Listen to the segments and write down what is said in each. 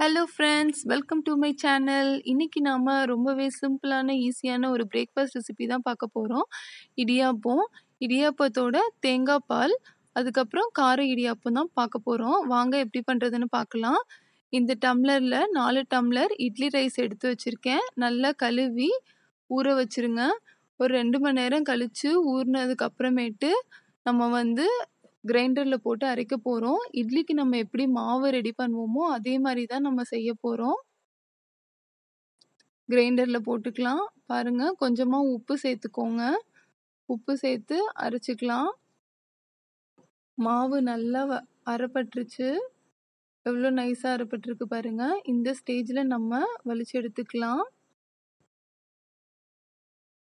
hello friends welcome to my channel இன்றைக்கி நாம் ரொம்பவே சிம்பிளான ஈஸியான ஒரு பிரேக்ஃபாஸ்ட் ரெசிபி தான் பார்க்க போகிறோம் இடியாப்பம் இடியாப்பத்தோட தேங்காய் பால் அதுக்கப்புறம் கார இடியாப்பம் தான் பார்க்க போகிறோம் வாங்க எப்படி பண்ணுறதுன்னு பார்க்கலாம் இந்த டம்ளரில் நாலு டம்ளர் இட்லி ரைஸ் எடுத்து வச்சுருக்கேன் நல்லா கழுவி ஊற வச்சுருங்க ஒரு ரெண்டு மணி நேரம் கழித்து ஊறினதுக்கப்புறமேட்டு நம்ம வந்து கிரைண்டரில் போட்டு அரைக்க போகிறோம் இட்லிக்கு நம்ம எப்படி மாவு ரெடி பண்ணுவோமோ அதே மாதிரி தான் நம்ம செய்ய போகிறோம் கிரைண்டரில் போட்டுக்கலாம் பாருங்கள் கொஞ்சமாக உப்பு சேர்த்துக்கோங்க உப்பு சேர்த்து அரைச்சிக்கலாம் மாவு நல்லா அரைப்பட்டுருச்சு எவ்வளோ நைஸாக அரைப்பட்டிருக்கு பாருங்கள் இந்த ஸ்டேஜில் நம்ம வலிச்சு எடுத்துக்கலாம்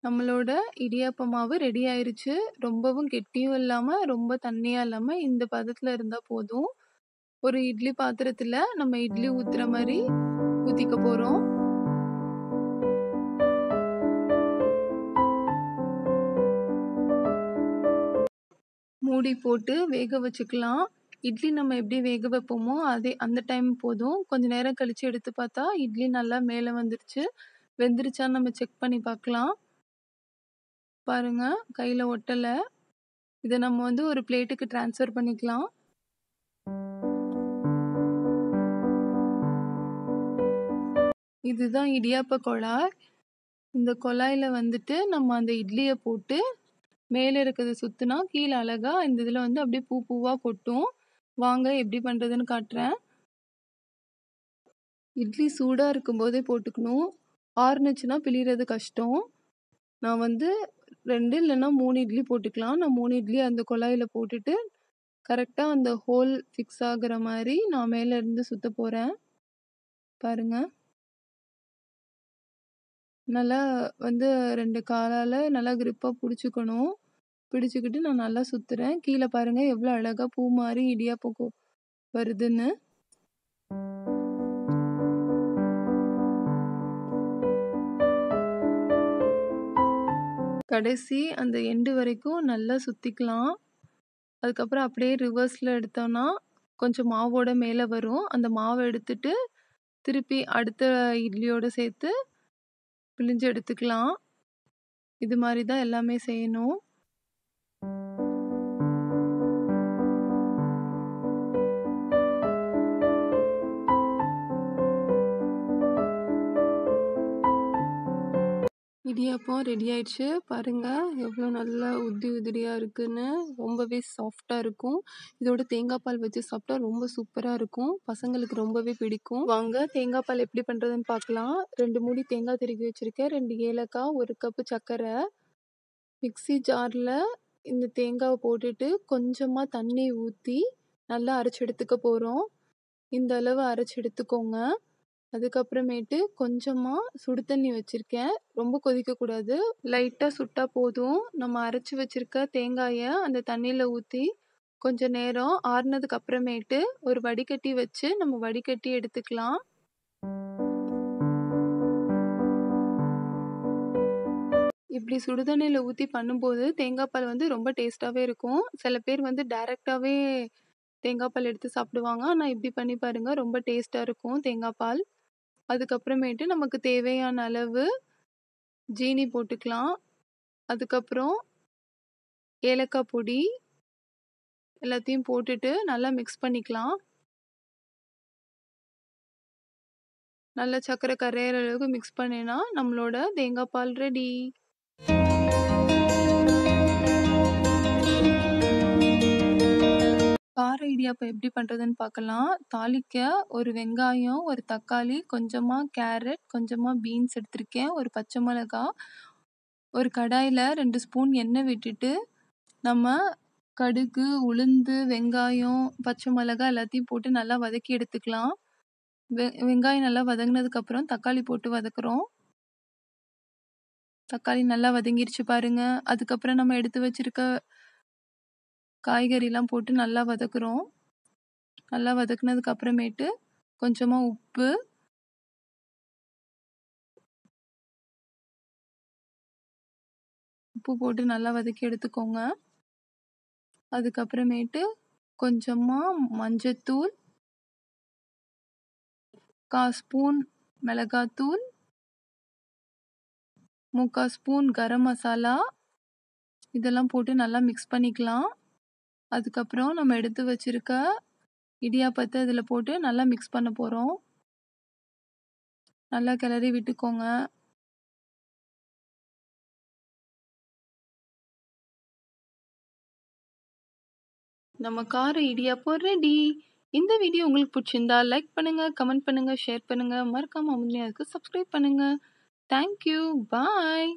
நம்மளோட இடியாப்ப மாவு ரெடி ஆயிருச்சு ரொம்பவும் கெட்டியும் இல்லாமல் ரொம்ப தண்ணியாக இல்லாமல் இந்த பதத்தில் இருந்தால் போதும் ஒரு இட்லி பாத்திரத்தில் நம்ம இட்லி ஊற்றுற மாதிரி ஊற்றிக்க போகிறோம் மூடி போட்டு வேக வச்சுக்கலாம் இட்லி நம்ம எப்படி வேக வைப்போமோ அதே அந்த டைம் போதும் கொஞ்ச நேரம் கழித்து எடுத்து பார்த்தா இட்லி நல்லா மேலே வந்துருச்சு வெந்துருச்சான்னு நம்ம செக் பண்ணி பார்க்கலாம் பாருங்க கையில் ஒட்டலை இதை நம்ம வந்து ஒரு பிளேட்டுக்கு டிரான்ஸ்ஃபர் பண்ணிக்கலாம் இதுதான் இடியாப்ப குழாய் இந்த குழாயில் வந்துட்டு நம்ம அந்த இட்லியை போட்டு மேலே இருக்கிறத சுற்றுனா கீழே அழகாக இந்த இதில் வந்து அப்படியே பூ பூவாக கொட்டும் வாங்க எப்படி பண்ணுறதுன்னு காட்டுறேன் இட்லி சூடாக இருக்கும்போதே போட்டுக்கணும் ஆறுனுச்சுன்னா பிழிகிறது கஷ்டம் நான் வந்து ரெண்டு இல்லைன்னா மூணு இட்லி போட்டுக்கலாம் நான் மூணு இட்லி அந்த குழாயில் போட்டுட்டு கரெக்டாக அந்த ஹோல் ஃபிக்ஸ் ஆகிற மாதிரி நான் மேலே இருந்து சுற்ற போகிறேன் பாருங்கள் நல்லா வந்து ரெண்டு காலால் நல்லா க்ரிப்பாக பிடிச்சிக்கணும் பிடிச்சிக்கிட்டு நான் நல்லா சுற்றுறேன் கீழே பாருங்கள் எவ்வளோ அழகாக பூ மாதிரி இடியாப்பம் வருதுன்னு கடைசி அந்த எண்டு வரைக்கும் நல்லா சுற்றிக்கலாம் அதுக்கப்புறம் அப்படியே ரிவர்ஸில் எடுத்தோம்னா கொஞ்சம் மாவோட மேலே வரும் அந்த மாவை எடுத்துட்டு திருப்பி அடுத்த இட்லியோடு சேர்த்து பிழிஞ்சு எடுத்துக்கலாம் இது மாதிரி தான் எல்லாமே செய்யணும் இடியாப்பம் ரெடி ஆயிடுச்சு பாருங்கள் எவ்வளோ நல்லா உதிரி உதிரியாக இருக்குதுன்னு ரொம்பவே சாஃப்டாக இருக்கும் இதோட தேங்காய் பால் வச்சு சாப்பிட்டா ரொம்ப சூப்பராக இருக்கும் பசங்களுக்கு ரொம்பவே பிடிக்கும் வாங்க தேங்காய் பால் எப்படி பண்ணுறதுன்னு பார்க்கலாம் ரெண்டு மூடி தேங்காய் திருக்கி வச்சுருக்கேன் ரெண்டு ஏலக்காய் ஒரு கப்பு சர்க்கரை மிக்சி ஜாரில் இந்த தேங்காவை போட்டுட்டு கொஞ்சமாக தண்ணி ஊற்றி நல்லா அரைச்சி எடுத்துக்க போகிறோம் இந்த அளவு அரைச்சி எடுத்துக்கோங்க அதுக்கப்புறமேட்டு கொஞ்சமாக சுடு தண்ணி வச்சுருக்கேன் ரொம்ப கொதிக்கக்கூடாது லைட்டாக சுட்டால் போதும் நம்ம அரைச்சி வச்சுருக்க தேங்காயை அந்த தண்ணியில் ஊற்றி கொஞ்சம் நேரம் ஆறுனதுக்கு அப்புறமேட்டு ஒரு வடிகட்டி வச்சு நம்ம வடிகட்டி எடுத்துக்கலாம் இப்படி சுடுதண்ணியில் ஊற்றி பண்ணும்போது தேங்காய் பால் வந்து ரொம்ப டேஸ்ட்டாகவே இருக்கும் சில பேர் வந்து டைரெக்டாகவே தேங்காய் பால் எடுத்து சாப்பிடுவாங்க ஆனால் இப்படி பண்ணி பாருங்கள் ரொம்ப டேஸ்ட்டாக இருக்கும் தேங்காய் பால் அதுக்கப்புறமேட்டு நமக்கு தேவையான அளவு ஜீனி போட்டுக்கலாம் அதுக்கப்புறம் ஏலக்காய் பொடி எல்லாத்தையும் போட்டுட்டு நல்லா மிக்ஸ் பண்ணிக்கலாம் நல்லா சக்கரை கரையிற அளவுக்கு மிக்ஸ் பண்ணினா நம்மளோட தேங்காய் பால் ரெடி கார இடியாப்பம் எப்படி பண்ணுறதுன்னு பார்க்கலாம் தாளிக்க ஒரு வெங்காயம் ஒரு தக்காளி கொஞ்சமாக கேரட் கொஞ்சமாக பீன்ஸ் எடுத்திருக்கேன் ஒரு பச்சை மிளகாய் ஒரு கடாயில் ரெண்டு ஸ்பூன் எண்ணெய் விட்டுட்டு நம்ம கடுகு உளுந்து வெங்காயம் பச்சை மிளகா எல்லாத்தையும் போட்டு நல்லா வதக்கி எடுத்துக்கலாம் வெ வெங்காயம் நல்லா வதங்கினதுக்கப்புறம் தக்காளி போட்டு வதக்குறோம் தக்காளி நல்லா வதங்கிருச்சு பாருங்கள் அதுக்கப்புறம் நம்ம எடுத்து வச்சுருக்க காய்கறிலாம் போட்டு நல்லா வதக்குறோம் நல்லா வதக்குனதுக்கு அப்புறமேட்டு கொஞ்சமாக உப்பு உப்பு போட்டு நல்லா வதக்கி எடுத்துக்கோங்க அதுக்கப்புறமேட்டு கொஞ்சமாக மஞ்சத்தூள் கா ஸ்பூன் மிளகாத்தூள் முக்கால் ஸ்பூன் கரம் மசாலா இதெல்லாம் போட்டு நல்லா மிக்ஸ் பண்ணிக்கலாம் அதுக்கப்புறம் நம்ம எடுத்து வச்சுருக்க இடியாப்பத்தை இதில் போட்டு நல்லா மிக்ஸ் பண்ண போகிறோம் நல்லா கிளறி விட்டுக்கோங்க நம்ம கார இடியாப்பம் ரெடி இந்த வீடியோ உங்களுக்கு பிடிச்சிருந்தா லைக் பண்ணுங்கள் கமெண்ட் பண்ணுங்கள் ஷேர் பண்ணுங்கள் மறக்காமல் அதுக்கு சப்ஸ்கிரைப் பண்ணுங்கள் தேங்க்யூ பாய்